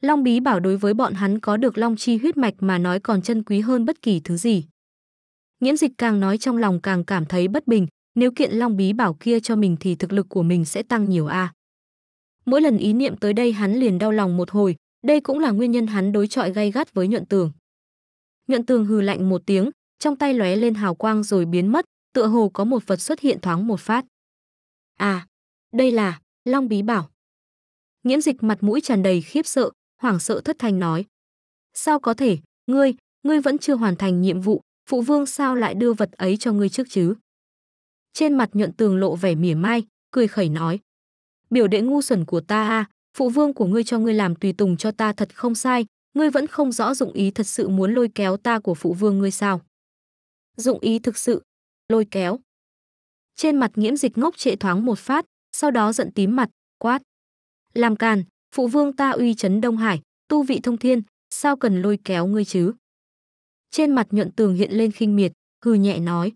Long bí bảo đối với bọn hắn có được long chi huyết mạch mà nói còn chân quý hơn bất kỳ thứ gì. Nhiễm dịch càng nói trong lòng càng cảm thấy bất bình, nếu kiện long bí bảo kia cho mình thì thực lực của mình sẽ tăng nhiều a. À. Mỗi lần ý niệm tới đây hắn liền đau lòng một hồi, đây cũng là nguyên nhân hắn đối chọi gay gắt với nhuận tường. Nhuận tường hừ lạnh một tiếng, trong tay lóe lên hào quang rồi biến mất, tựa hồ có một vật xuất hiện thoáng một phát. À, đây là Long Bí Bảo. Nhiễm dịch mặt mũi tràn đầy khiếp sợ, hoảng sợ thất thanh nói. Sao có thể, ngươi, ngươi vẫn chưa hoàn thành nhiệm vụ, phụ vương sao lại đưa vật ấy cho ngươi trước chứ? Trên mặt nhuận tường lộ vẻ mỉa mai, cười khẩy nói. Biểu đệ ngu xuẩn của ta a, phụ vương của ngươi cho ngươi làm tùy tùng cho ta thật không sai, ngươi vẫn không rõ dụng ý thật sự muốn lôi kéo ta của phụ vương ngươi sao? Dụng ý thực sự, lôi kéo. Trên mặt nghiễm dịch ngốc trệ thoáng một phát, sau đó giận tím mặt, quát. Làm càn, Phụ vương ta uy chấn Đông Hải, tu vị thông thiên, sao cần lôi kéo ngươi chứ? Trên mặt nhuận tường hiện lên khinh miệt, hừ nhẹ nói.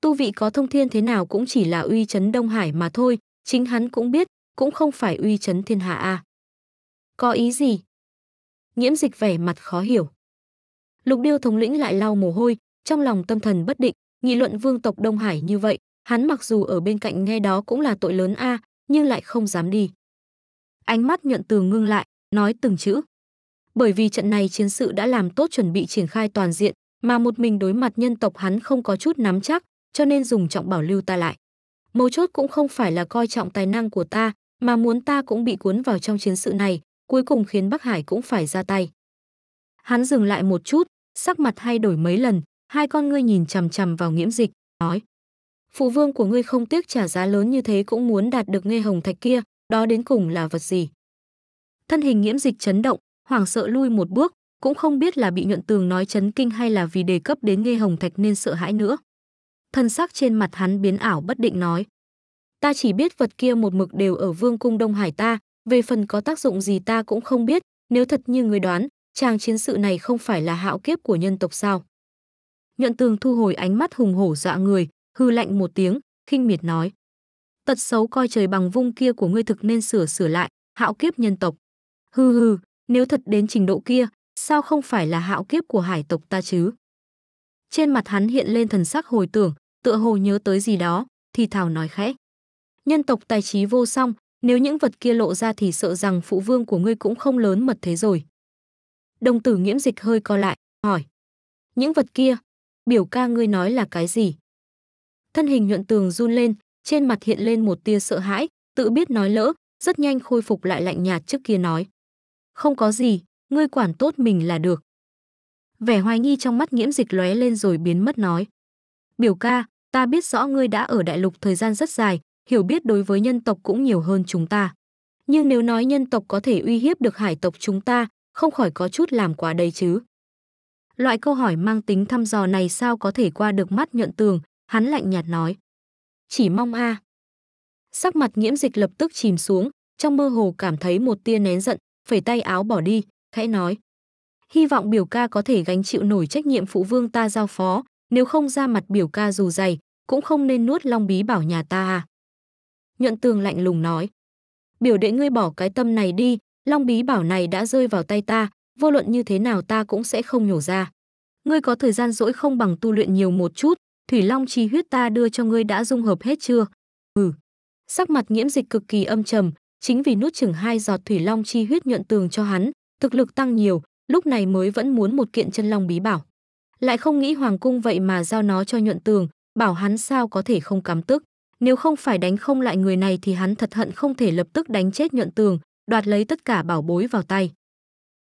Tu vị có thông thiên thế nào cũng chỉ là uy chấn Đông Hải mà thôi, chính hắn cũng biết, cũng không phải uy chấn thiên hạ a. Có ý gì? Nhiễm dịch vẻ mặt khó hiểu. Lục điêu thống lĩnh lại lau mồ hôi, trong lòng tâm thần bất định, nghị luận vương tộc Đông Hải như vậy, hắn mặc dù ở bên cạnh nghe đó cũng là tội lớn a, nhưng lại không dám đi ánh mắt nhuận từ ngưng lại, nói từng chữ. Bởi vì trận này chiến sự đã làm tốt chuẩn bị triển khai toàn diện, mà một mình đối mặt nhân tộc hắn không có chút nắm chắc, cho nên dùng trọng bảo lưu ta lại. Mấu chốt cũng không phải là coi trọng tài năng của ta, mà muốn ta cũng bị cuốn vào trong chiến sự này, cuối cùng khiến Bắc Hải cũng phải ra tay. Hắn dừng lại một chút, sắc mặt thay đổi mấy lần, hai con ngươi nhìn chằm chằm vào nghiễm dịch, nói. Phụ vương của ngươi không tiếc trả giá lớn như thế cũng muốn đạt được nghe hồng thạch kia, đó đến cùng là vật gì. Thân hình nghiễm dịch chấn động, hoảng sợ lui một bước, cũng không biết là bị nhuận tường nói chấn kinh hay là vì đề cấp đến nghe hồng thạch nên sợ hãi nữa. Thân sắc trên mặt hắn biến ảo bất định nói. Ta chỉ biết vật kia một mực đều ở vương cung Đông Hải ta, về phần có tác dụng gì ta cũng không biết, nếu thật như người đoán, chàng chiến sự này không phải là hạo kiếp của nhân tộc sao. Nhuận tường thu hồi ánh mắt hùng hổ dọa người, hư lạnh một tiếng, khinh miệt nói tật xấu coi trời bằng vung kia của ngươi thực nên sửa sửa lại, hạo kiếp nhân tộc. Hừ hừ, nếu thật đến trình độ kia, sao không phải là hạo kiếp của hải tộc ta chứ? Trên mặt hắn hiện lên thần sắc hồi tưởng, tựa hồ nhớ tới gì đó, thì thảo nói khẽ. Nhân tộc tài trí vô song, nếu những vật kia lộ ra thì sợ rằng phụ vương của ngươi cũng không lớn mật thế rồi. Đồng tử nghiễm dịch hơi co lại, hỏi. Những vật kia, biểu ca ngươi nói là cái gì? Thân hình nhuận tường run lên, trên mặt hiện lên một tia sợ hãi, tự biết nói lỡ, rất nhanh khôi phục lại lạnh nhạt trước kia nói. Không có gì, ngươi quản tốt mình là được. Vẻ hoài nghi trong mắt nhiễm dịch lóe lên rồi biến mất nói. Biểu ca, ta biết rõ ngươi đã ở đại lục thời gian rất dài, hiểu biết đối với nhân tộc cũng nhiều hơn chúng ta. Nhưng nếu nói nhân tộc có thể uy hiếp được hải tộc chúng ta, không khỏi có chút làm quá đấy chứ. Loại câu hỏi mang tính thăm dò này sao có thể qua được mắt nhuận tường, hắn lạnh nhạt nói chỉ mong a. À. Sắc mặt Nghiễm Dịch lập tức chìm xuống, trong mơ hồ cảm thấy một tia nén giận, phẩy tay áo bỏ đi, khẽ nói: "Hy vọng biểu ca có thể gánh chịu nổi trách nhiệm phụ vương ta giao phó, nếu không ra mặt biểu ca dù dày, cũng không nên nuốt long bí bảo nhà ta à. Nhuận tường lạnh lùng nói. Biểu đệ ngươi bỏ cái tâm này đi, long bí bảo này đã rơi vào tay ta, vô luận như thế nào ta cũng sẽ không nhổ ra. Ngươi có thời gian rỗi không bằng tu luyện nhiều một chút, Thủy Long chi huyết ta đưa cho ngươi đã dung hợp hết chưa? Ừ. Sắc mặt nhiễm dịch cực kỳ âm trầm, chính vì nuốt chừng hai giọt Thủy Long chi huyết nhuận tường cho hắn, thực lực tăng nhiều, lúc này mới vẫn muốn một kiện chân long bí bảo. Lại không nghĩ hoàng cung vậy mà giao nó cho nhuận tường, bảo hắn sao có thể không cắm tức. Nếu không phải đánh không lại người này thì hắn thật hận không thể lập tức đánh chết nhuận tường, đoạt lấy tất cả bảo bối vào tay.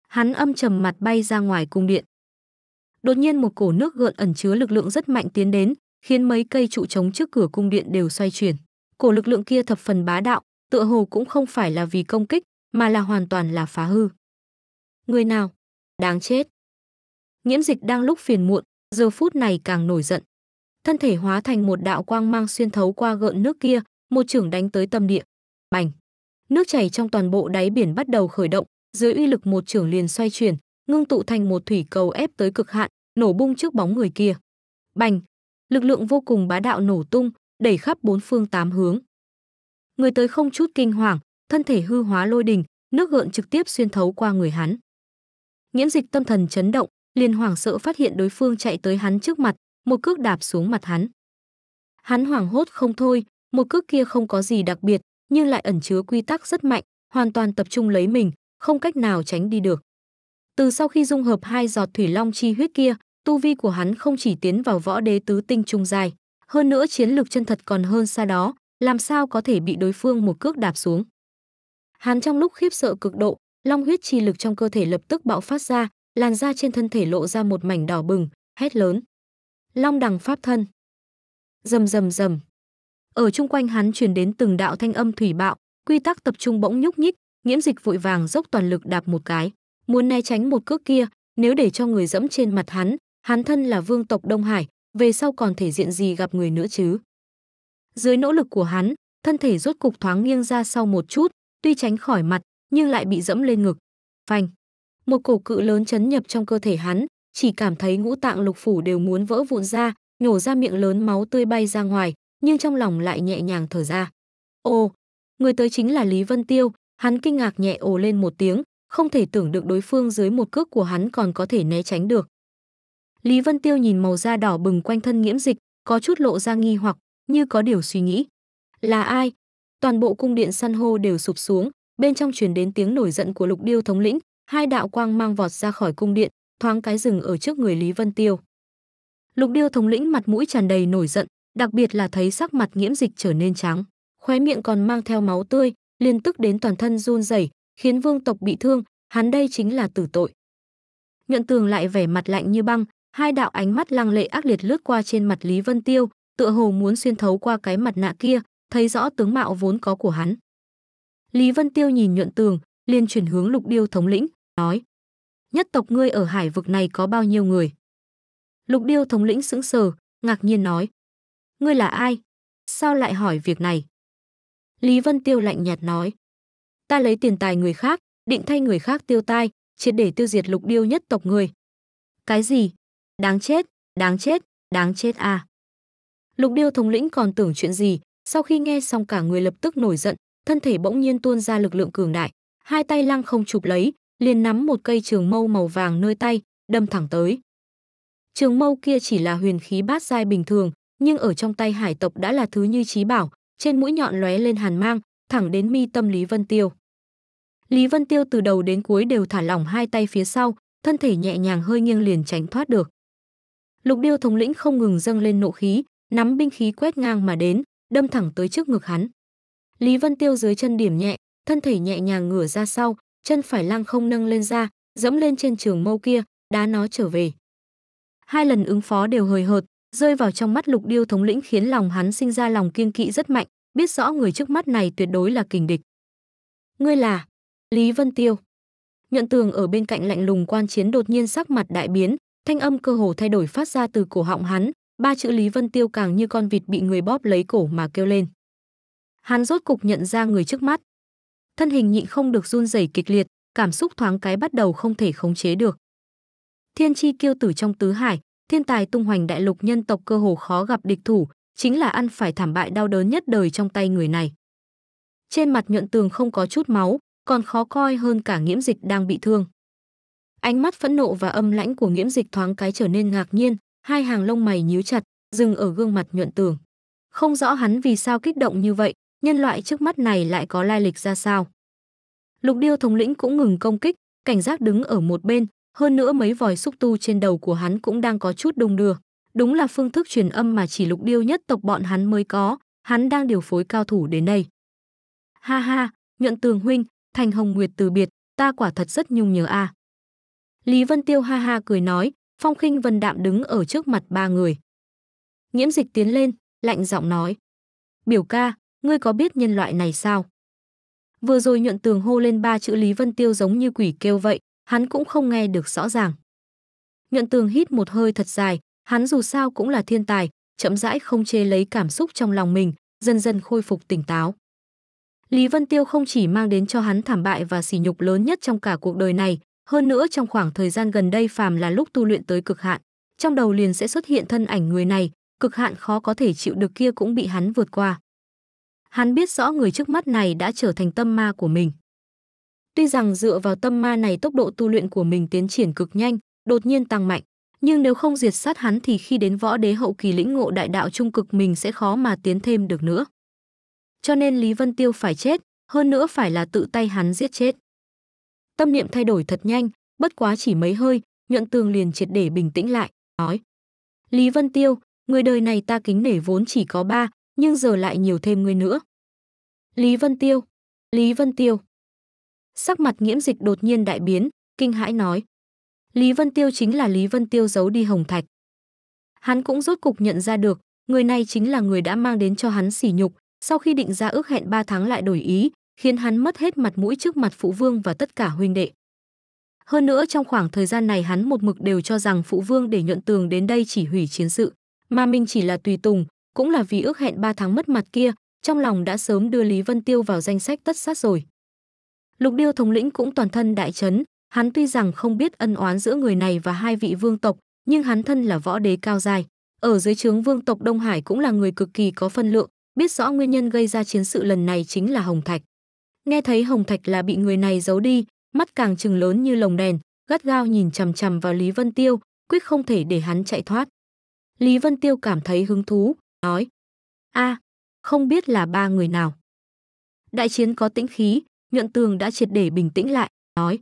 Hắn âm trầm mặt bay ra ngoài cung điện. Đột nhiên một cổ nước gợn ẩn chứa lực lượng rất mạnh tiến đến, khiến mấy cây trụ chống trước cửa cung điện đều xoay chuyển. Cổ lực lượng kia thập phần bá đạo, tựa hồ cũng không phải là vì công kích, mà là hoàn toàn là phá hư. Người nào? Đáng chết. Nhiễm dịch đang lúc phiền muộn, giờ phút này càng nổi giận. Thân thể hóa thành một đạo quang mang xuyên thấu qua gợn nước kia, một trưởng đánh tới tâm địa. Bành! Nước chảy trong toàn bộ đáy biển bắt đầu khởi động, dưới uy lực một trưởng liền xoay chuyển, ngưng tụ thành một thủy cầu ép tới cực hạn, nổ bung trước bóng người kia. Bành, lực lượng vô cùng bá đạo nổ tung, đẩy khắp bốn phương tám hướng. Người tới không chút kinh hoàng, thân thể hư hóa lôi đình, nước gợn trực tiếp xuyên thấu qua người hắn. Nhiễm dịch tâm thần chấn động, liền hoảng sợ phát hiện đối phương chạy tới hắn trước mặt, một cước đạp xuống mặt hắn. Hắn hoảng hốt không thôi, một cước kia không có gì đặc biệt, nhưng lại ẩn chứa quy tắc rất mạnh, hoàn toàn tập trung lấy mình, không cách nào tránh đi được. Từ sau khi dung hợp hai giọt thủy long chi huyết kia, tu vi của hắn không chỉ tiến vào võ đế tứ tinh trung dài, hơn nữa chiến lược chân thật còn hơn xa đó, làm sao có thể bị đối phương một cước đạp xuống. Hắn trong lúc khiếp sợ cực độ, long huyết chi lực trong cơ thể lập tức bạo phát ra, làn da trên thân thể lộ ra một mảnh đỏ bừng, hét lớn. Long đằng pháp thân. Rầm rầm rầm. Ở chung quanh hắn truyền đến từng đạo thanh âm thủy bạo, quy tắc tập trung bỗng nhúc nhích, nghiễm dịch vội vàng dốc toàn lực đạp một cái, muốn né tránh một cước kia, nếu để cho người dẫm trên mặt hắn, Hắn thân là vương tộc Đông Hải, về sau còn thể diện gì gặp người nữa chứ? Dưới nỗ lực của hắn, thân thể rốt cục thoáng nghiêng ra sau một chút, tuy tránh khỏi mặt, nhưng lại bị dẫm lên ngực. Phanh! Một cổ cự lớn chấn nhập trong cơ thể hắn, chỉ cảm thấy ngũ tạng lục phủ đều muốn vỡ vụn ra, nhổ ra miệng lớn máu tươi bay ra ngoài, nhưng trong lòng lại nhẹ nhàng thở ra. Ô, người tới chính là Lý Vân Tiêu, hắn kinh ngạc nhẹ ồ lên một tiếng, không thể tưởng được đối phương dưới một cước của hắn còn có thể né tránh được. Lý Vân Tiêu nhìn màu da đỏ bừng quanh thân nhiễm dịch, có chút lộ ra nghi hoặc, như có điều suy nghĩ. Là ai? Toàn bộ cung điện săn hô đều sụp xuống, bên trong truyền đến tiếng nổi giận của Lục Điêu thống lĩnh, hai đạo quang mang vọt ra khỏi cung điện, thoáng cái rừng ở trước người Lý Vân Tiêu. Lục Điêu thống lĩnh mặt mũi tràn đầy nổi giận, đặc biệt là thấy sắc mặt nhiễm dịch trở nên trắng, khóe miệng còn mang theo máu tươi, liên tức đến toàn thân run rẩy, khiến vương tộc bị thương, hắn đây chính là tử tội. Nhuận tường lại vẻ mặt lạnh như băng, hai đạo ánh mắt lăng lệ ác liệt lướt qua trên mặt Lý Vân Tiêu, tựa hồ muốn xuyên thấu qua cái mặt nạ kia, thấy rõ tướng mạo vốn có của hắn. Lý Vân Tiêu nhìn nhuận tường, liền chuyển hướng Lục Điêu thống lĩnh, nói: "Nhất tộc ngươi ở hải vực này có bao nhiêu người?" Lục Điêu thống lĩnh sững sờ, ngạc nhiên nói: "Ngươi là ai? Sao lại hỏi việc này?" Lý Vân Tiêu lạnh nhạt nói: "Ta lấy tiền tài người khác, định thay người khác tiêu tai, triệt để tiêu diệt Lục Điêu nhất tộc người. "Cái gì? Đáng chết, đáng chết, đáng chết a. À. Lục Điêu thống lĩnh còn tưởng chuyện gì, sau khi nghe xong cả người lập tức nổi giận, thân thể bỗng nhiên tuôn ra lực lượng cường đại, hai tay lăng không chụp lấy, liền nắm một cây trường mâu màu vàng nơi tay, đâm thẳng tới. Trường mâu kia chỉ là huyền khí bát giai bình thường, nhưng ở trong tay hải tộc đã là thứ như trí bảo, trên mũi nhọn lóe lên hàn mang, thẳng đến mi tâm Lý Vân Tiêu. Lý Vân Tiêu từ đầu đến cuối đều thả lỏng hai tay phía sau, thân thể nhẹ nhàng hơi nghiêng liền tránh thoát được. Lục Điêu thống lĩnh không ngừng dâng lên nộ khí, nắm binh khí quét ngang mà đến, đâm thẳng tới trước ngực hắn. Lý Vân Tiêu dưới chân điểm nhẹ, thân thể nhẹ nhàng ngửa ra sau, chân phải lăng không nâng lên ra, dẫm lên trên trường mâu kia, đá nó trở về. Hai lần ứng phó đều hời hợt, rơi vào trong mắt Lục Điêu thống lĩnh khiến lòng hắn sinh ra lòng kiêng kỵ rất mạnh, biết rõ người trước mắt này tuyệt đối là kình địch. Ngươi là Lý Vân Tiêu. Nhận tường ở bên cạnh lạnh lùng quan chiến đột nhiên sắc mặt đại biến, Thanh âm cơ hồ thay đổi phát ra từ cổ họng hắn, ba chữ Lý Vân Tiêu càng như con vịt bị người bóp lấy cổ mà kêu lên. Hắn rốt cục nhận ra người trước mắt. Thân hình nhịn không được run rẩy kịch liệt, cảm xúc thoáng cái bắt đầu không thể khống chế được. Thiên chi kiêu tử trong tứ hải, thiên tài tung hoành đại lục nhân tộc cơ hồ khó gặp địch thủ, chính là ăn phải thảm bại đau đớn nhất đời trong tay người này. Trên mặt nhuận tường không có chút máu, còn khó coi hơn cả nghiễm dịch đang bị thương. Ánh mắt phẫn nộ và âm lãnh của Nghiễm Dịch thoáng cái trở nên ngạc nhiên, hai hàng lông mày nhíu chặt, dừng ở gương mặt nhuận tường. Không rõ hắn vì sao kích động như vậy, nhân loại trước mắt này lại có lai lịch ra sao. Lục Điêu thống lĩnh cũng ngừng công kích, cảnh giác đứng ở một bên, hơn nữa mấy vòi xúc tu trên đầu của hắn cũng đang có chút đông đưa. Đúng là phương thức truyền âm mà chỉ Lục Điêu nhất tộc bọn hắn mới có, hắn đang điều phối cao thủ đến đây. Ha ha, nhuận tường huynh, thành hồng nguyệt từ biệt, ta quả thật rất nhung nhớ a. À. Lý Vân Tiêu ha ha cười nói, Phong khinh Vân đạm đứng ở trước mặt ba người. Nhiễm dịch tiến lên, lạnh giọng nói. Biểu ca, ngươi có biết nhân loại này sao? Vừa rồi nhuận tường hô lên ba chữ Lý Vân Tiêu giống như quỷ kêu vậy, hắn cũng không nghe được rõ ràng. Nhuận tường hít một hơi thật dài, hắn dù sao cũng là thiên tài, chậm rãi không chê lấy cảm xúc trong lòng mình, dần dần khôi phục tỉnh táo. Lý Vân Tiêu không chỉ mang đến cho hắn thảm bại và sỉ nhục lớn nhất trong cả cuộc đời này, hơn nữa trong khoảng thời gian gần đây phàm là lúc tu luyện tới cực hạn, trong đầu liền sẽ xuất hiện thân ảnh người này, cực hạn khó có thể chịu được kia cũng bị hắn vượt qua. Hắn biết rõ người trước mắt này đã trở thành tâm ma của mình. Tuy rằng dựa vào tâm ma này tốc độ tu luyện của mình tiến triển cực nhanh, đột nhiên tăng mạnh, nhưng nếu không diệt sát hắn thì khi đến võ đế hậu kỳ lĩnh ngộ đại đạo trung cực mình sẽ khó mà tiến thêm được nữa. Cho nên Lý Vân Tiêu phải chết, hơn nữa phải là tự tay hắn giết chết tâm niệm thay đổi thật nhanh bất quá chỉ mấy hơi nhuận tường liền triệt để bình tĩnh lại nói lý vân tiêu người đời này ta kính nể vốn chỉ có ba nhưng giờ lại nhiều thêm người nữa lý vân tiêu lý vân tiêu sắc mặt nghiễm dịch đột nhiên đại biến kinh hãi nói lý vân tiêu chính là lý vân tiêu giấu đi hồng thạch hắn cũng rốt cục nhận ra được người này chính là người đã mang đến cho hắn sỉ nhục sau khi định ra ước hẹn 3 tháng lại đổi ý khiến hắn mất hết mặt mũi trước mặt phụ vương và tất cả huynh đệ. Hơn nữa trong khoảng thời gian này hắn một mực đều cho rằng phụ vương để nhuận tường đến đây chỉ hủy chiến sự, mà mình chỉ là tùy tùng, cũng là vì ước hẹn 3 tháng mất mặt kia, trong lòng đã sớm đưa Lý Vân Tiêu vào danh sách tất sát rồi. Lục Điêu thống lĩnh cũng toàn thân đại chấn, hắn tuy rằng không biết ân oán giữa người này và hai vị vương tộc, nhưng hắn thân là võ đế cao dài, ở dưới trướng vương tộc Đông Hải cũng là người cực kỳ có phân lượng, biết rõ nguyên nhân gây ra chiến sự lần này chính là Hồng Thạch nghe thấy hồng thạch là bị người này giấu đi mắt càng chừng lớn như lồng đèn gắt gao nhìn chằm chằm vào lý vân tiêu quyết không thể để hắn chạy thoát lý vân tiêu cảm thấy hứng thú nói a à, không biết là ba người nào đại chiến có tĩnh khí nhuận tường đã triệt để bình tĩnh lại nói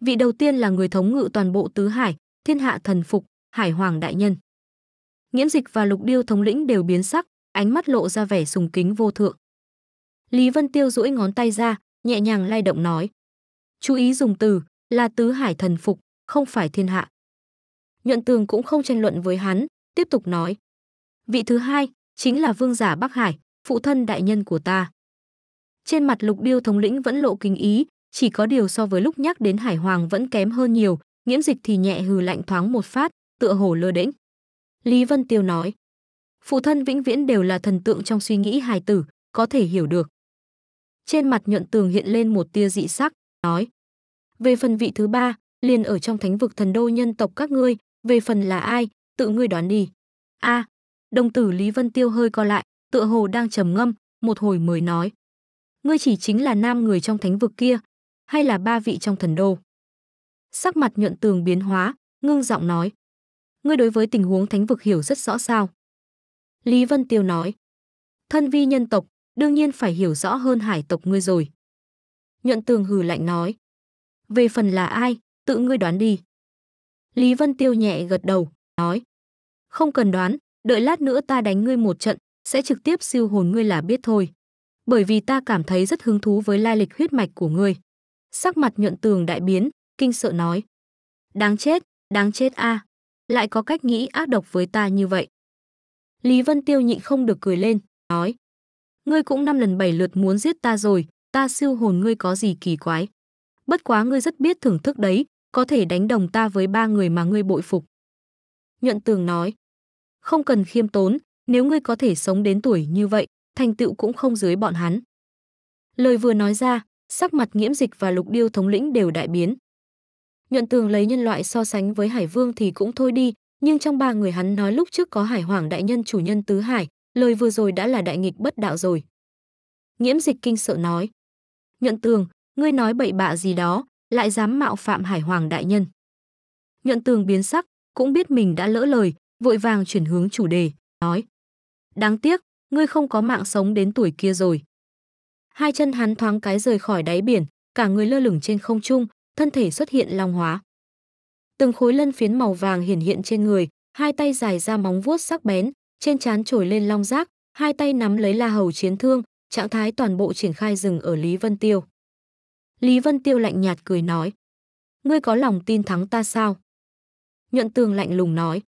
vị đầu tiên là người thống ngự toàn bộ tứ hải thiên hạ thần phục hải hoàng đại nhân nghiễm dịch và lục điêu thống lĩnh đều biến sắc ánh mắt lộ ra vẻ sùng kính vô thượng Lý Vân Tiêu duỗi ngón tay ra, nhẹ nhàng lay động nói. Chú ý dùng từ là tứ hải thần phục, không phải thiên hạ. Nhuận Tường cũng không tranh luận với hắn, tiếp tục nói. Vị thứ hai chính là vương giả Bắc Hải, phụ thân đại nhân của ta. Trên mặt Lục Điêu thống lĩnh vẫn lộ kinh ý, chỉ có điều so với lúc nhắc đến Hải Hoàng vẫn kém hơn nhiều, nghiễm dịch thì nhẹ hừ lạnh thoáng một phát, tựa hồ lơ đễnh. Lý Vân Tiêu nói, phụ thân vĩnh viễn đều là thần tượng trong suy nghĩ hài tử, có thể hiểu được trên mặt nhuận tường hiện lên một tia dị sắc, nói. Về phần vị thứ ba, liền ở trong thánh vực thần đô nhân tộc các ngươi, về phần là ai, tự ngươi đoán đi. a à, đồng tử Lý Vân Tiêu hơi co lại, tựa hồ đang trầm ngâm, một hồi mới nói. Ngươi chỉ chính là nam người trong thánh vực kia, hay là ba vị trong thần đô. Sắc mặt nhuận tường biến hóa, ngưng giọng nói. Ngươi đối với tình huống thánh vực hiểu rất rõ sao. Lý Vân Tiêu nói. Thân vi nhân tộc, đương nhiên phải hiểu rõ hơn hải tộc ngươi rồi. Nhuận tường hừ lạnh nói. Về phần là ai, tự ngươi đoán đi. Lý Vân Tiêu nhẹ gật đầu, nói. Không cần đoán, đợi lát nữa ta đánh ngươi một trận, sẽ trực tiếp siêu hồn ngươi là biết thôi. Bởi vì ta cảm thấy rất hứng thú với lai lịch huyết mạch của ngươi. Sắc mặt nhuận tường đại biến, kinh sợ nói. Đáng chết, đáng chết a à. Lại có cách nghĩ ác độc với ta như vậy. Lý Vân Tiêu nhịn không được cười lên, nói ngươi cũng năm lần bảy lượt muốn giết ta rồi, ta siêu hồn ngươi có gì kỳ quái. Bất quá ngươi rất biết thưởng thức đấy, có thể đánh đồng ta với ba người mà ngươi bội phục. Nhuận tường nói, không cần khiêm tốn, nếu ngươi có thể sống đến tuổi như vậy, thành tựu cũng không dưới bọn hắn. Lời vừa nói ra, sắc mặt nghiễm dịch và lục điêu thống lĩnh đều đại biến. Nhuận tường lấy nhân loại so sánh với hải vương thì cũng thôi đi, nhưng trong ba người hắn nói lúc trước có hải hoàng đại nhân chủ nhân tứ hải, lời vừa rồi đã là đại nghịch bất đạo rồi. Nghiễm dịch kinh sợ nói. Nhuận tường, ngươi nói bậy bạ gì đó, lại dám mạo phạm hải hoàng đại nhân. Nhuận tường biến sắc, cũng biết mình đã lỡ lời, vội vàng chuyển hướng chủ đề, nói. Đáng tiếc, ngươi không có mạng sống đến tuổi kia rồi. Hai chân hắn thoáng cái rời khỏi đáy biển, cả người lơ lửng trên không trung, thân thể xuất hiện long hóa. Từng khối lân phiến màu vàng hiển hiện trên người, hai tay dài ra móng vuốt sắc bén, trên trán trồi lên long rác, hai tay nắm lấy la hầu chiến thương, trạng thái toàn bộ triển khai dừng ở Lý Vân Tiêu. Lý Vân Tiêu lạnh nhạt cười nói, ngươi có lòng tin thắng ta sao? Nhuận tường lạnh lùng nói,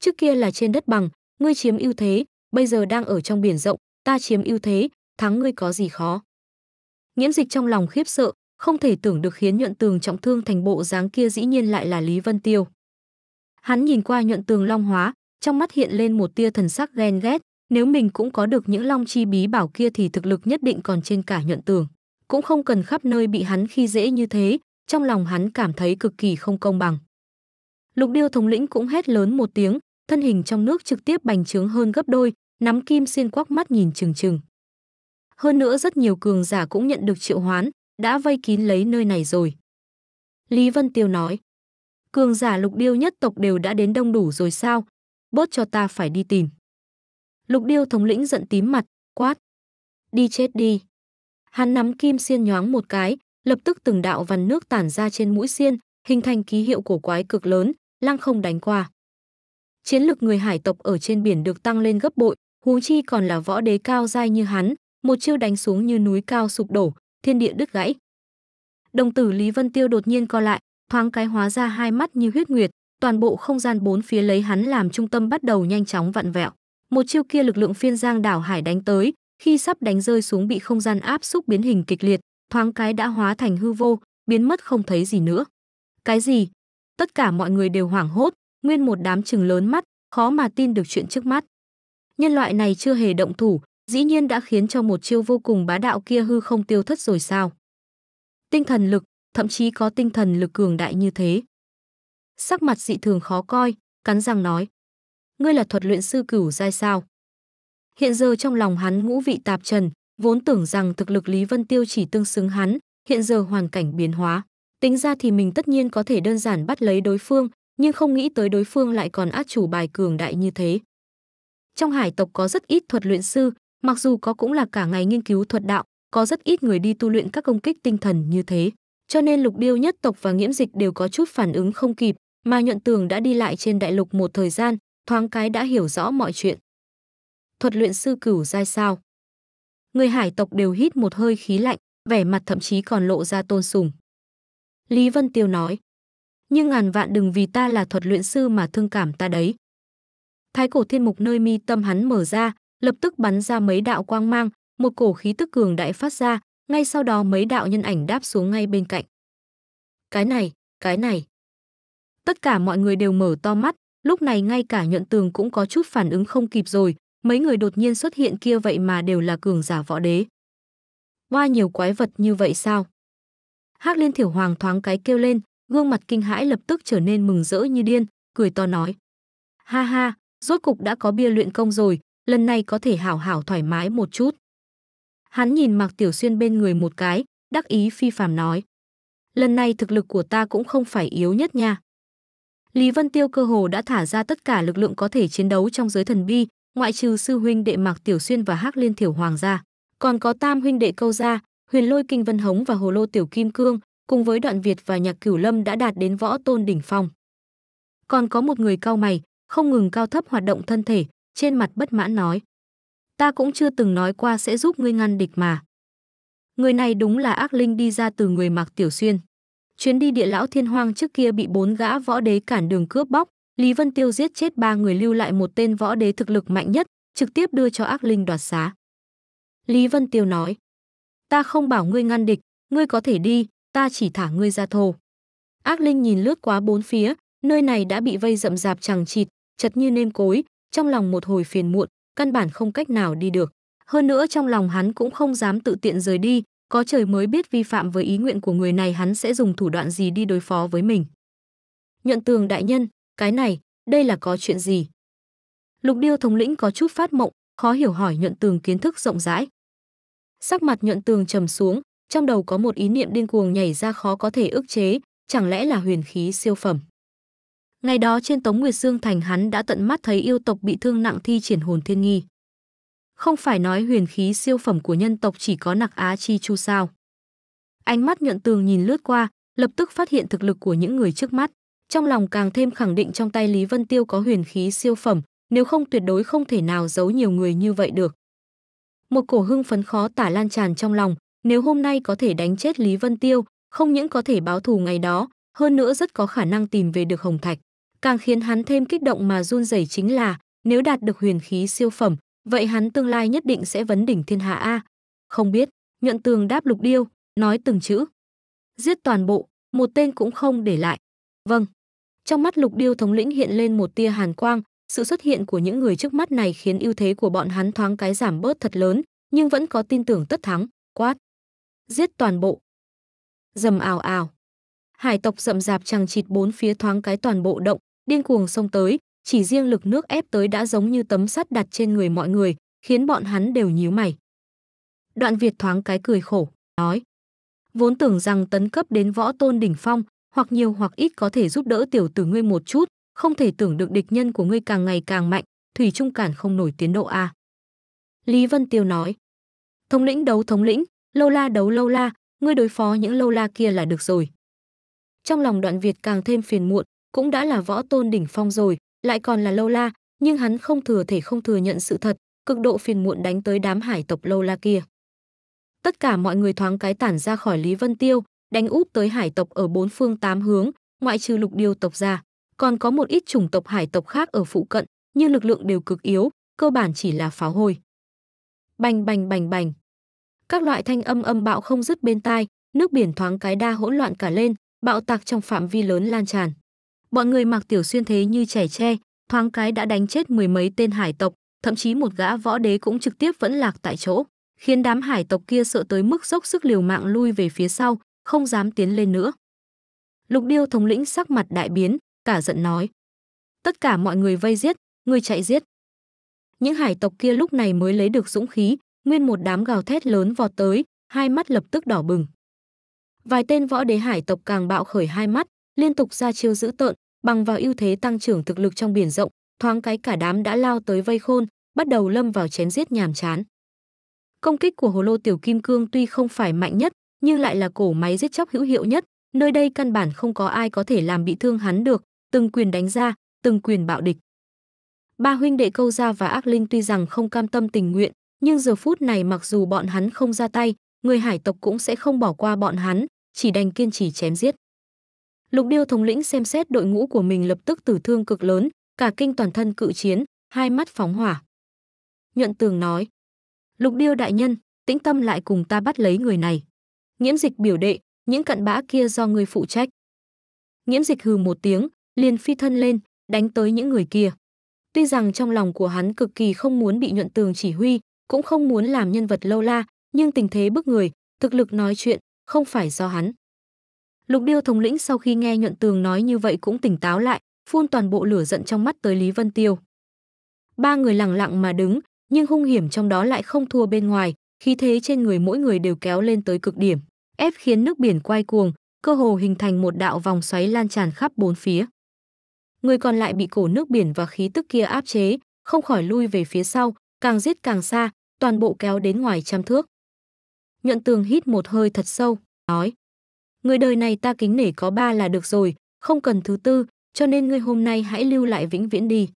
trước kia là trên đất bằng, ngươi chiếm ưu thế, bây giờ đang ở trong biển rộng, ta chiếm ưu thế, thắng ngươi có gì khó? Nghiễm dịch trong lòng khiếp sợ, không thể tưởng được khiến nhuận tường trọng thương thành bộ dáng kia dĩ nhiên lại là Lý Vân Tiêu. Hắn nhìn qua nhuận tường long hóa, trong mắt hiện lên một tia thần sắc ghen ghét, nếu mình cũng có được những long chi bí bảo kia thì thực lực nhất định còn trên cả nhuận tường. Cũng không cần khắp nơi bị hắn khi dễ như thế, trong lòng hắn cảm thấy cực kỳ không công bằng. Lục điêu thống lĩnh cũng hét lớn một tiếng, thân hình trong nước trực tiếp bành trướng hơn gấp đôi, nắm kim xiên quắc mắt nhìn chừng chừng. Hơn nữa rất nhiều cường giả cũng nhận được triệu hoán, đã vây kín lấy nơi này rồi. Lý Vân Tiêu nói, cường giả lục điêu nhất tộc đều đã đến đông đủ rồi sao, bớt cho ta phải đi tìm. Lục điêu thống lĩnh giận tím mặt, quát. Đi chết đi. Hắn nắm kim xiên nhoáng một cái, lập tức từng đạo vằn nước tản ra trên mũi xiên, hình thành ký hiệu cổ quái cực lớn, lăng không đánh qua. Chiến lực người hải tộc ở trên biển được tăng lên gấp bội, huống chi còn là võ đế cao dai như hắn, một chiêu đánh xuống như núi cao sụp đổ, thiên địa đứt gãy. Đồng tử Lý Vân Tiêu đột nhiên co lại, thoáng cái hóa ra hai mắt như huyết nguyệt, toàn bộ không gian bốn phía lấy hắn làm trung tâm bắt đầu nhanh chóng vặn vẹo. Một chiêu kia lực lượng phiên giang đảo hải đánh tới, khi sắp đánh rơi xuống bị không gian áp xúc biến hình kịch liệt, thoáng cái đã hóa thành hư vô, biến mất không thấy gì nữa. Cái gì? Tất cả mọi người đều hoảng hốt, nguyên một đám chừng lớn mắt, khó mà tin được chuyện trước mắt. Nhân loại này chưa hề động thủ, dĩ nhiên đã khiến cho một chiêu vô cùng bá đạo kia hư không tiêu thất rồi sao? Tinh thần lực, thậm chí có tinh thần lực cường đại như thế sắc mặt dị thường khó coi, cắn răng nói: "Ngươi là thuật luyện sư cửu giai sao?" Hiện giờ trong lòng hắn ngũ vị tạp trần, vốn tưởng rằng thực lực Lý Vân Tiêu chỉ tương xứng hắn, hiện giờ hoàn cảnh biến hóa, tính ra thì mình tất nhiên có thể đơn giản bắt lấy đối phương, nhưng không nghĩ tới đối phương lại còn át chủ bài cường đại như thế. Trong hải tộc có rất ít thuật luyện sư, mặc dù có cũng là cả ngày nghiên cứu thuật đạo, có rất ít người đi tu luyện các công kích tinh thần như thế, cho nên Lục Điêu nhất tộc và Nghiễm Dịch đều có chút phản ứng không kịp, mà nhuận tường đã đi lại trên đại lục một thời gian, thoáng cái đã hiểu rõ mọi chuyện. Thuật luyện sư cửu giai sao? Người hải tộc đều hít một hơi khí lạnh, vẻ mặt thậm chí còn lộ ra tôn sùng. Lý Vân Tiêu nói, nhưng ngàn vạn đừng vì ta là thuật luyện sư mà thương cảm ta đấy. Thái cổ thiên mục nơi mi tâm hắn mở ra, lập tức bắn ra mấy đạo quang mang, một cổ khí tức cường đại phát ra, ngay sau đó mấy đạo nhân ảnh đáp xuống ngay bên cạnh. Cái này, cái này. Tất cả mọi người đều mở to mắt, lúc này ngay cả nhuận tường cũng có chút phản ứng không kịp rồi, mấy người đột nhiên xuất hiện kia vậy mà đều là cường giả võ đế. qua nhiều quái vật như vậy sao? Hắc Liên Thiểu Hoàng thoáng cái kêu lên, gương mặt kinh hãi lập tức trở nên mừng rỡ như điên, cười to nói: "Ha ha, rốt cục đã có bia luyện công rồi, lần này có thể hảo hảo thoải mái một chút." Hắn nhìn mặc Tiểu Xuyên bên người một cái, đắc ý phi phàm nói: "Lần này thực lực của ta cũng không phải yếu nhất nha." Lý Vân Tiêu cơ hồ đã thả ra tất cả lực lượng có thể chiến đấu trong giới thần bi, ngoại trừ sư huynh đệ Mạc Tiểu Xuyên và Hắc Liên Thiểu Hoàng gia, còn có tam huynh đệ Câu gia, Huyền Lôi Kinh Vân Hống và Hồ Lô Tiểu Kim Cương, cùng với Đoạn Việt và Nhạc Cửu Lâm đã đạt đến võ tôn đỉnh phong. Còn có một người cao mày, không ngừng cao thấp hoạt động thân thể, trên mặt bất mãn nói: "Ta cũng chưa từng nói qua sẽ giúp ngươi ngăn địch mà." Người này đúng là ác linh đi ra từ người Mạc Tiểu Xuyên. Chuyến đi địa lão thiên hoang trước kia bị bốn gã võ đế cản đường cướp bóc, Lý Vân Tiêu giết chết ba người lưu lại một tên võ đế thực lực mạnh nhất, trực tiếp đưa cho ác linh đoạt xá. Lý Vân Tiêu nói, ta không bảo ngươi ngăn địch, ngươi có thể đi, ta chỉ thả ngươi ra thồ. Ác linh nhìn lướt quá bốn phía, nơi này đã bị vây rậm rạp chẳng chịt, chật như nêm cối, trong lòng một hồi phiền muộn, căn bản không cách nào đi được. Hơn nữa trong lòng hắn cũng không dám tự tiện rời đi, có trời mới biết vi phạm với ý nguyện của người này hắn sẽ dùng thủ đoạn gì đi đối phó với mình. Nhuận tường đại nhân, cái này, đây là có chuyện gì? Lục điêu thống lĩnh có chút phát mộng, khó hiểu hỏi nhuận tường kiến thức rộng rãi. Sắc mặt nhuận tường trầm xuống, trong đầu có một ý niệm điên cuồng nhảy ra khó có thể ức chế, chẳng lẽ là huyền khí siêu phẩm. Ngày đó trên Tống Nguyệt Dương Thành hắn đã tận mắt thấy yêu tộc bị thương nặng thi triển hồn thiên nghi. Không phải nói huyền khí siêu phẩm của nhân tộc chỉ có nặc Á Chi Chu sao? Ánh mắt nhuận tường nhìn lướt qua, lập tức phát hiện thực lực của những người trước mắt. Trong lòng càng thêm khẳng định trong tay Lý Vân Tiêu có huyền khí siêu phẩm, nếu không tuyệt đối không thể nào giấu nhiều người như vậy được. Một cổ hưng phấn khó tả lan tràn trong lòng, nếu hôm nay có thể đánh chết Lý Vân Tiêu, không những có thể báo thù ngày đó, hơn nữa rất có khả năng tìm về được Hồng Thạch. Càng khiến hắn thêm kích động mà run rẩy chính là, nếu đạt được huyền khí siêu phẩm, Vậy hắn tương lai nhất định sẽ vấn đỉnh thiên hạ a? Không biết, nhuận tường đáp lục điêu, nói từng chữ. Giết toàn bộ, một tên cũng không để lại. Vâng. Trong mắt lục điêu thống lĩnh hiện lên một tia hàn quang, sự xuất hiện của những người trước mắt này khiến ưu thế của bọn hắn thoáng cái giảm bớt thật lớn, nhưng vẫn có tin tưởng tất thắng, quát. Giết toàn bộ. Dầm ào ào. Hải tộc rậm rạp chằng chịt bốn phía thoáng cái toàn bộ động, điên cuồng xông tới, chỉ riêng lực nước ép tới đã giống như tấm sắt đặt trên người mọi người, khiến bọn hắn đều nhíu mày. Đoạn Việt thoáng cái cười khổ, nói. Vốn tưởng rằng tấn cấp đến võ tôn đỉnh phong, hoặc nhiều hoặc ít có thể giúp đỡ tiểu tử ngươi một chút, không thể tưởng được địch nhân của ngươi càng ngày càng mạnh, thủy trung cản không nổi tiến độ a. Lý Vân Tiêu nói. Thống lĩnh đấu thống lĩnh, lâu la đấu lâu la, ngươi đối phó những lâu la kia là được rồi. Trong lòng đoạn Việt càng thêm phiền muộn, cũng đã là võ tôn đỉnh phong rồi, lại còn là lâu la nhưng hắn không thừa thể không thừa nhận sự thật cực độ phiền muộn đánh tới đám hải tộc lâu la kia tất cả mọi người thoáng cái tản ra khỏi lý vân tiêu đánh úp tới hải tộc ở bốn phương tám hướng ngoại trừ lục điêu tộc ra còn có một ít chủng tộc hải tộc khác ở phụ cận nhưng lực lượng đều cực yếu cơ bản chỉ là pháo hôi bành bành bành bành các loại thanh âm âm bạo không dứt bên tai nước biển thoáng cái đa hỗn loạn cả lên bạo tạc trong phạm vi lớn lan tràn Bọn người mặc tiểu xuyên thế như trẻ tre, thoáng cái đã đánh chết mười mấy tên hải tộc, thậm chí một gã võ đế cũng trực tiếp vẫn lạc tại chỗ, khiến đám hải tộc kia sợ tới mức dốc sức liều mạng lui về phía sau, không dám tiến lên nữa. Lục Điêu thống lĩnh sắc mặt đại biến, cả giận nói: "Tất cả mọi người vây giết, người chạy giết." Những hải tộc kia lúc này mới lấy được dũng khí, nguyên một đám gào thét lớn vọt tới, hai mắt lập tức đỏ bừng. Vài tên võ đế hải tộc càng bạo khởi hai mắt, liên tục ra chiêu dữ tợn, bằng vào ưu thế tăng trưởng thực lực trong biển rộng, thoáng cái cả đám đã lao tới vây khôn, bắt đầu lâm vào chém giết nhàm chán. Công kích của Hồ Lô Tiểu Kim Cương tuy không phải mạnh nhất, nhưng lại là cổ máy giết chóc hữu hiệu nhất, nơi đây căn bản không có ai có thể làm bị thương hắn được, từng quyền đánh ra, từng quyền bạo địch. Ba huynh đệ Câu ra và Ác Linh tuy rằng không cam tâm tình nguyện, nhưng giờ phút này mặc dù bọn hắn không ra tay, người hải tộc cũng sẽ không bỏ qua bọn hắn, chỉ đành kiên trì chém giết. Lục Điêu thống lĩnh xem xét đội ngũ của mình lập tức tử thương cực lớn, cả kinh toàn thân cự chiến, hai mắt phóng hỏa. Nhuận Tường nói: "Lục Điêu đại nhân, tĩnh tâm lại cùng ta bắt lấy người này." Nghiễm Dịch biểu đệ, những cận bã kia do ngươi phụ trách. Nghiễm Dịch hừ một tiếng, liền phi thân lên, đánh tới những người kia. Tuy rằng trong lòng của hắn cực kỳ không muốn bị Nhuận Tường chỉ huy, cũng không muốn làm nhân vật lâu la, nhưng tình thế bức người, thực lực nói chuyện không phải do hắn. Lục Điêu thống lĩnh sau khi nghe nhuận tường nói như vậy cũng tỉnh táo lại, phun toàn bộ lửa giận trong mắt tới Lý Vân Tiêu. Ba người lặng lặng mà đứng, nhưng hung hiểm trong đó lại không thua bên ngoài, khí thế trên người mỗi người đều kéo lên tới cực điểm, ép khiến nước biển quay cuồng, cơ hồ hình thành một đạo vòng xoáy lan tràn khắp bốn phía. Người còn lại bị cổ nước biển và khí tức kia áp chế, không khỏi lui về phía sau, càng giết càng xa, toàn bộ kéo đến ngoài trăm thước. Nhuận tường hít một hơi thật sâu, nói, người đời này ta kính nể có ba là được rồi, không cần thứ tư, cho nên ngươi hôm nay hãy lưu lại vĩnh viễn đi.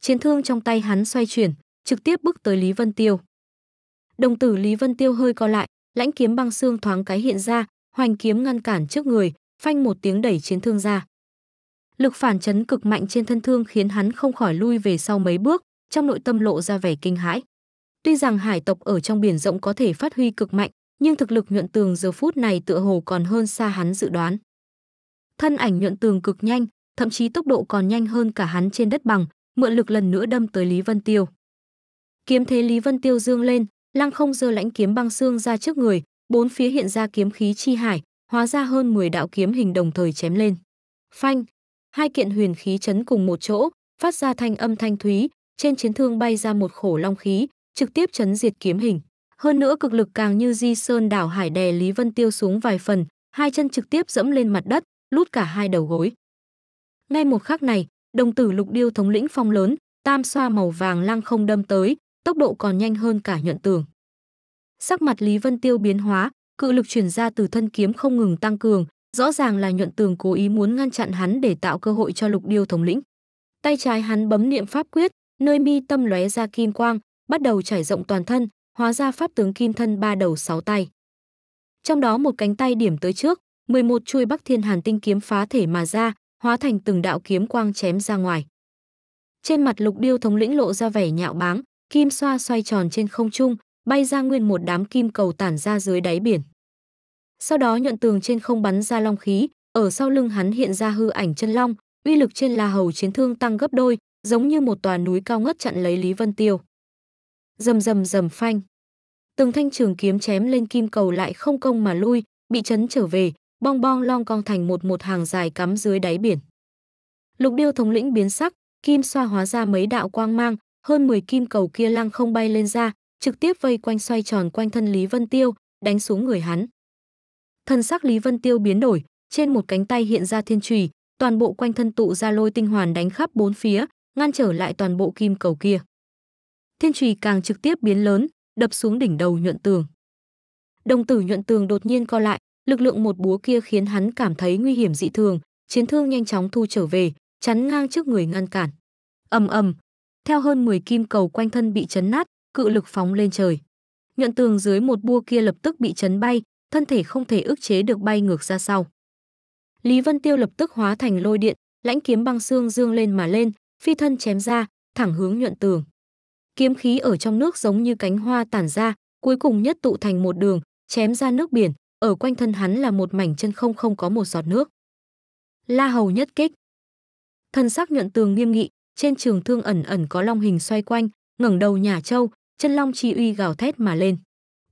Chiến thương trong tay hắn xoay chuyển, trực tiếp bước tới Lý Vân Tiêu. Đồng tử Lý Vân Tiêu hơi co lại, lãnh kiếm băng xương thoáng cái hiện ra, hoành kiếm ngăn cản trước người, phanh một tiếng đẩy chiến thương ra. Lực phản chấn cực mạnh trên thân thương khiến hắn không khỏi lui về sau mấy bước, trong nội tâm lộ ra vẻ kinh hãi. Tuy rằng hải tộc ở trong biển rộng có thể phát huy cực mạnh, nhưng thực lực nhuận tường giờ phút này tựa hồ còn hơn xa hắn dự đoán. Thân ảnh nhuận tường cực nhanh, thậm chí tốc độ còn nhanh hơn cả hắn trên đất bằng, mượn lực lần nữa đâm tới Lý Vân Tiêu. Kiếm thế Lý Vân Tiêu dương lên, lăng không giơ lãnh kiếm băng xương ra trước người, bốn phía hiện ra kiếm khí chi hải, hóa ra hơn 10 đạo kiếm hình đồng thời chém lên. Phanh, hai kiện huyền khí chấn cùng một chỗ, phát ra thanh âm thanh thúy, trên chiến thương bay ra một khổ long khí, trực tiếp chấn diệt kiếm hình. Hơn nữa cực lực càng như di sơn đảo hải đè Lý Vân Tiêu xuống vài phần, hai chân trực tiếp dẫm lên mặt đất, lút cả hai đầu gối. Ngay một khắc này, đồng tử lục điêu thống lĩnh phong lớn, tam xoa màu vàng lăng không đâm tới, tốc độ còn nhanh hơn cả nhuận tường. Sắc mặt Lý Vân Tiêu biến hóa, cự lực chuyển ra từ thân kiếm không ngừng tăng cường, rõ ràng là nhuận tường cố ý muốn ngăn chặn hắn để tạo cơ hội cho lục điêu thống lĩnh. Tay trái hắn bấm niệm pháp quyết, nơi mi tâm lóe ra kim quang, bắt đầu trải rộng toàn thân, hóa ra pháp tướng kim thân ba đầu sáu tay. Trong đó một cánh tay điểm tới trước, 11 chuôi Bắc Thiên Hàn tinh kiếm phá thể mà ra, hóa thành từng đạo kiếm quang chém ra ngoài. Trên mặt Lục Điêu thống lĩnh lộ ra vẻ nhạo báng, kim xoa xoay tròn trên không trung, bay ra nguyên một đám kim cầu tản ra dưới đáy biển. Sau đó nhuận tường trên không bắn ra long khí, ở sau lưng hắn hiện ra hư ảnh chân long, uy lực trên La Hầu chiến thương tăng gấp đôi, giống như một tòa núi cao ngất chặn lấy Lý Vân Tiêu. Rầm rầm rầm phanh từng thanh trường kiếm chém lên kim cầu lại không công mà lui, bị chấn trở về, bong bong long cong thành một một hàng dài cắm dưới đáy biển. Lục Điêu thống lĩnh biến sắc, kim xoa hóa ra mấy đạo quang mang, hơn 10 kim cầu kia lăng không bay lên ra, trực tiếp vây quanh xoay tròn quanh thân Lý Vân Tiêu, đánh xuống người hắn. Thân sắc Lý Vân Tiêu biến đổi, trên một cánh tay hiện ra thiên trùy, toàn bộ quanh thân tụ ra lôi tinh hoàn đánh khắp bốn phía, ngăn trở lại toàn bộ kim cầu kia. Thiên trùy càng trực tiếp biến lớn, đập xuống đỉnh đầu nhuận tường. Đồng tử nhuận tường đột nhiên co lại, lực lượng một búa kia khiến hắn cảm thấy nguy hiểm dị thường, chiến thương nhanh chóng thu trở về, chắn ngang trước người ngăn cản. Ầm ầm, theo hơn 10 kim cầu quanh thân bị chấn nát, cự lực phóng lên trời. Nhuận tường dưới một búa kia lập tức bị chấn bay, thân thể không thể ức chế được bay ngược ra sau. Lý Vân Tiêu lập tức hóa thành lôi điện, lãnh kiếm băng xương dương lên mà lên, phi thân chém ra, thẳng hướng nhuận tường kiếm khí ở trong nước giống như cánh hoa tản ra, cuối cùng nhất tụ thành một đường, chém ra nước biển, ở quanh thân hắn là một mảnh chân không không có một giọt nước. La Hầu nhất kích. Thân sắc nhuận tường nghiêm nghị, trên trường thương ẩn ẩn có long hình xoay quanh, ngẩng đầu nhà châu, chân long chi uy gào thét mà lên.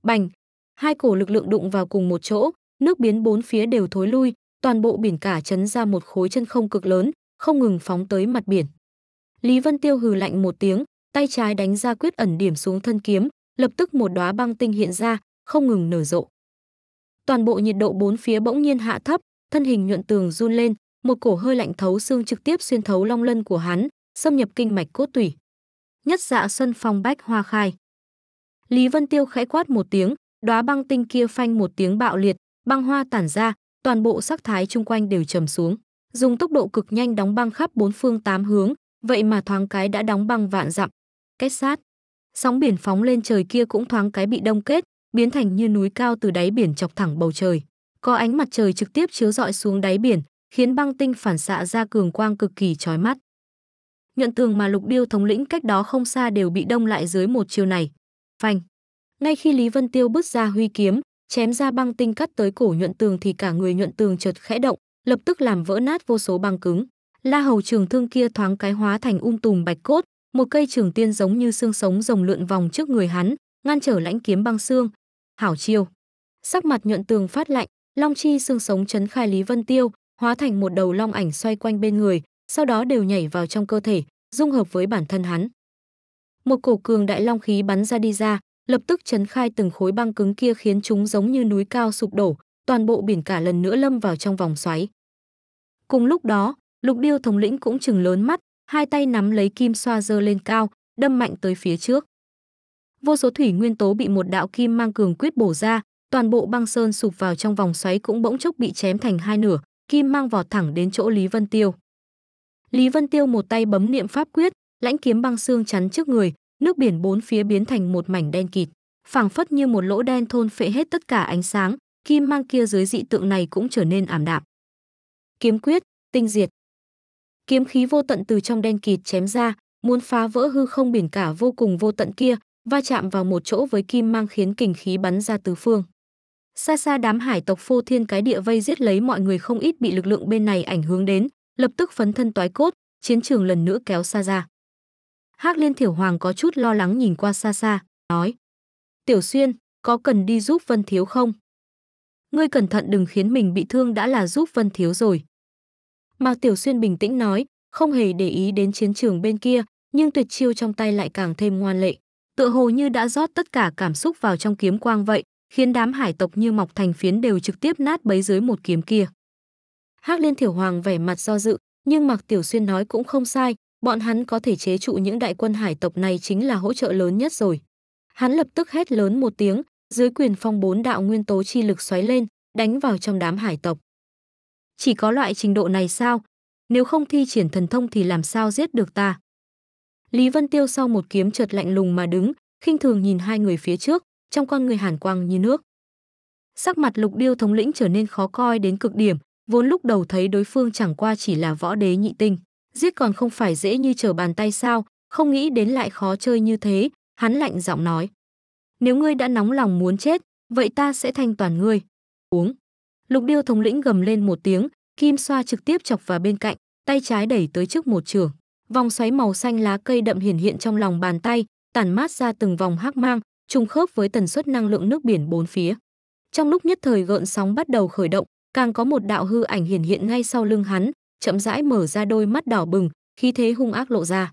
Bành, hai cổ lực lượng đụng vào cùng một chỗ, nước biến bốn phía đều thối lui, toàn bộ biển cả chấn ra một khối chân không cực lớn, không ngừng phóng tới mặt biển. Lý Vân Tiêu hừ lạnh một tiếng, tay trái đánh ra quyết ẩn điểm xuống thân kiếm, lập tức một đóa băng tinh hiện ra, không ngừng nở rộ. Toàn bộ nhiệt độ bốn phía bỗng nhiên hạ thấp, thân hình nhuận tường run lên, một cổ hơi lạnh thấu xương trực tiếp xuyên thấu long lân của hắn, xâm nhập kinh mạch cốt tủy. Nhất dạ xuân phong bách hoa khai. Lý Vân Tiêu khẽ quát một tiếng, đóa băng tinh kia phanh một tiếng bạo liệt, băng hoa tản ra, toàn bộ sắc thái chung quanh đều trầm xuống, dùng tốc độ cực nhanh đóng băng khắp bốn phương tám hướng, vậy mà thoáng cái đã đóng băng vạn dặm, kết sát. Sóng biển phóng lên trời kia cũng thoáng cái bị đông kết, biến thành như núi cao từ đáy biển chọc thẳng bầu trời. Có ánh mặt trời trực tiếp chiếu rọi xuống đáy biển, khiến băng tinh phản xạ ra cường quang cực kỳ chói mắt. Nhận tường mà Lục Điêu thống lĩnh cách đó không xa đều bị đông lại dưới một chiều này. Phanh. Ngay khi Lý Vân Tiêu bước ra huy kiếm, chém ra băng tinh cắt tới cổ nhuận tường thì cả người nhuận tường chợt khẽ động, lập tức làm vỡ nát vô số băng cứng. La hầu trường thương kia thoáng cái hóa thành um tùm bạch cốt, một cây trường tiên giống như xương sống rồng lượn vòng trước người hắn, ngăn trở lãnh kiếm băng xương. Hảo chiêu. Sắc mặt nhuận tường phát lạnh, long chi xương sống chấn khai Lý Vân Tiêu, hóa thành một đầu long ảnh xoay quanh bên người, sau đó đều nhảy vào trong cơ thể, dung hợp với bản thân hắn. Một cổ cường đại long khí bắn ra đi ra, lập tức chấn khai từng khối băng cứng kia khiến chúng giống như núi cao sụp đổ, toàn bộ biển cả lần nữa lâm vào trong vòng xoáy. Cùng lúc đó, Lục Điêu thống lĩnh cũng chừng lớn mắt, hai tay nắm lấy kim xoa dơ lên cao, đâm mạnh tới phía trước. Vô số thủy nguyên tố bị một đạo kim mang cường quyết bổ ra, toàn bộ băng sơn sụp vào trong vòng xoáy cũng bỗng chốc bị chém thành hai nửa, kim mang vọt thẳng đến chỗ Lý Vân Tiêu. Lý Vân Tiêu một tay bấm niệm pháp quyết, lãnh kiếm băng xương chắn trước người, nước biển bốn phía biến thành một mảnh đen kịt, phảng phất như một lỗ đen thôn phệ hết tất cả ánh sáng, kim mang kia dưới dị tượng này cũng trở nên ảm đạm. Kiếm quyết, tinh diệt kiếm khí vô tận từ trong đen kịt chém ra, muốn phá vỡ hư không biển cả vô cùng vô tận kia, va chạm vào một chỗ với kim mang khiến kình khí bắn ra tứ phương. Xa xa đám hải tộc phô thiên cái địa vây giết lấy mọi người không ít bị lực lượng bên này ảnh hưởng đến, lập tức phấn thân toái cốt, chiến trường lần nữa kéo xa ra. Hắc Liên Thiểu Hoàng có chút lo lắng nhìn qua xa xa, nói: "Tiểu Xuyên, có cần đi giúp Vân Thiếu không? Ngươi cẩn thận đừng khiến mình bị thương đã là giúp Vân Thiếu rồi." Mao Tiểu Xuyên bình tĩnh nói, không hề để ý đến chiến trường bên kia, nhưng tuyệt chiêu trong tay lại càng thêm ngoan lệ. Tựa hồ như đã rót tất cả cảm xúc vào trong kiếm quang vậy, khiến đám hải tộc như mọc thành phiến đều trực tiếp nát bấy dưới một kiếm kia. Hắc Liên Thiểu Hoàng vẻ mặt do dự, nhưng Mạc Tiểu Xuyên nói cũng không sai, bọn hắn có thể chế trụ những đại quân hải tộc này chính là hỗ trợ lớn nhất rồi. Hắn lập tức hét lớn một tiếng, dưới quyền phong bốn đạo nguyên tố chi lực xoáy lên, đánh vào trong đám hải tộc chỉ có loại trình độ này sao? Nếu không thi triển thần thông thì làm sao giết được ta? Lý Vân Tiêu sau một kiếm chợt lạnh lùng mà đứng, khinh thường nhìn hai người phía trước, trong con người hàn quang như nước. Sắc mặt Lục Điêu thống lĩnh trở nên khó coi đến cực điểm, vốn lúc đầu thấy đối phương chẳng qua chỉ là võ đế nhị tinh, giết còn không phải dễ như trở bàn tay sao, không nghĩ đến lại khó chơi như thế, hắn lạnh giọng nói: "Nếu ngươi đã nóng lòng muốn chết, vậy ta sẽ thanh toàn ngươi." Uống. Lục Điêu thống lĩnh gầm lên một tiếng, kim xoa trực tiếp chọc vào bên cạnh, tay trái đẩy tới trước một trường. Vòng xoáy màu xanh lá cây đậm hiển hiện trong lòng bàn tay, tản mát ra từng vòng hắc mang, trùng khớp với tần suất năng lượng nước biển bốn phía. Trong lúc nhất thời gợn sóng bắt đầu khởi động, càng có một đạo hư ảnh hiển hiện ngay sau lưng hắn, chậm rãi mở ra đôi mắt đỏ bừng, khí thế hung ác lộ ra.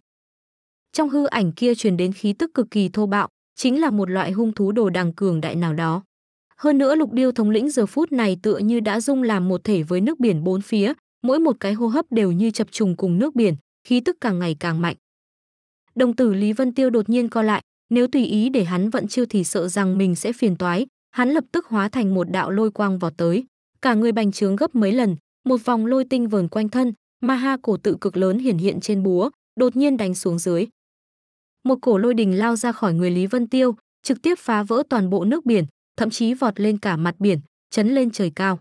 Trong hư ảnh kia truyền đến khí tức cực kỳ thô bạo, chính là một loại hung thú đồ đằng cường đại nào đó. Hơn nữa lục điêu thống lĩnh giờ phút này tựa như đã dung làm một thể với nước biển bốn phía, mỗi một cái hô hấp đều như chập trùng cùng nước biển, khí tức càng ngày càng mạnh. Đồng tử Lý Vân Tiêu đột nhiên co lại, nếu tùy ý để hắn vận chiêu thì sợ rằng mình sẽ phiền toái, hắn lập tức hóa thành một đạo lôi quang vọt tới, cả người bành trướng gấp mấy lần, một vòng lôi tinh vờn quanh thân, ma ha cổ tự cực lớn hiển hiện trên búa, đột nhiên đánh xuống dưới. Một cổ lôi đình lao ra khỏi người Lý Vân Tiêu, trực tiếp phá vỡ toàn bộ nước biển, thậm chí vọt lên cả mặt biển, chấn lên trời cao.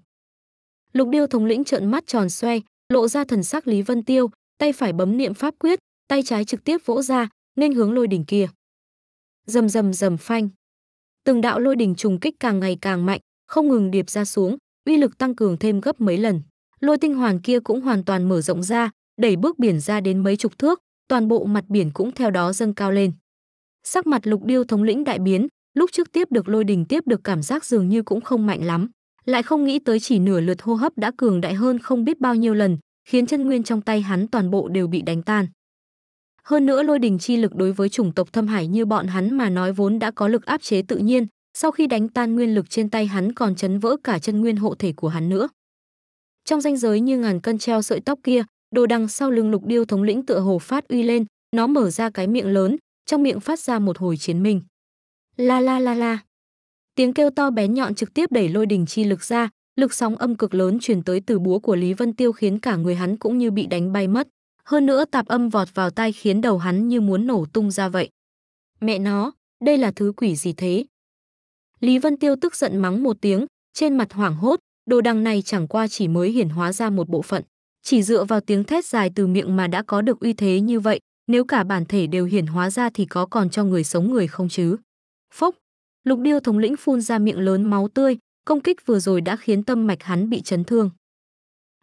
Lục Điêu thống lĩnh trợn mắt tròn xoe, lộ ra thần sắc Lý Vân Tiêu, tay phải bấm niệm pháp quyết, tay trái trực tiếp vỗ ra, nên hướng lôi đỉnh kia. Rầm rầm rầm phanh. Từng đạo lôi đỉnh trùng kích càng ngày càng mạnh, không ngừng điệp ra xuống, uy lực tăng cường thêm gấp mấy lần. Lôi tinh hoàn kia cũng hoàn toàn mở rộng ra, đẩy bước biển ra đến mấy chục thước, toàn bộ mặt biển cũng theo đó dâng cao lên. Sắc mặt Lục Điêu thống lĩnh đại biến, lúc trước tiếp được lôi đình tiếp được cảm giác dường như cũng không mạnh lắm lại không nghĩ tới chỉ nửa lượt hô hấp đã cường đại hơn không biết bao nhiêu lần khiến chân nguyên trong tay hắn toàn bộ đều bị đánh tan hơn nữa lôi đình chi lực đối với chủng tộc thâm hải như bọn hắn mà nói vốn đã có lực áp chế tự nhiên sau khi đánh tan nguyên lực trên tay hắn còn chấn vỡ cả chân nguyên hộ thể của hắn nữa trong danh giới như ngàn cân treo sợi tóc kia đồ đằng sau lưng lục điêu thống lĩnh tựa hồ phát uy lên nó mở ra cái miệng lớn trong miệng phát ra một hồi chiến minh La la la la. Tiếng kêu to bén nhọn trực tiếp đẩy lôi đình chi lực ra, lực sóng âm cực lớn truyền tới từ búa của Lý Vân Tiêu khiến cả người hắn cũng như bị đánh bay mất. Hơn nữa tạp âm vọt vào tai khiến đầu hắn như muốn nổ tung ra vậy. Mẹ nó, đây là thứ quỷ gì thế? Lý Vân Tiêu tức giận mắng một tiếng, trên mặt hoảng hốt, đồ đằng này chẳng qua chỉ mới hiển hóa ra một bộ phận. Chỉ dựa vào tiếng thét dài từ miệng mà đã có được uy thế như vậy, nếu cả bản thể đều hiển hóa ra thì có còn cho người sống người không chứ? Phốc, Lục Điêu thống lĩnh phun ra miệng lớn máu tươi, công kích vừa rồi đã khiến tâm mạch hắn bị chấn thương.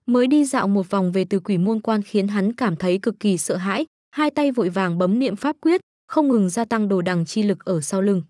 Mới đi dạo một vòng về từ quỷ môn quan khiến hắn cảm thấy cực kỳ sợ hãi, hai tay vội vàng bấm niệm pháp quyết, không ngừng gia tăng đồ đằng chi lực ở sau lưng.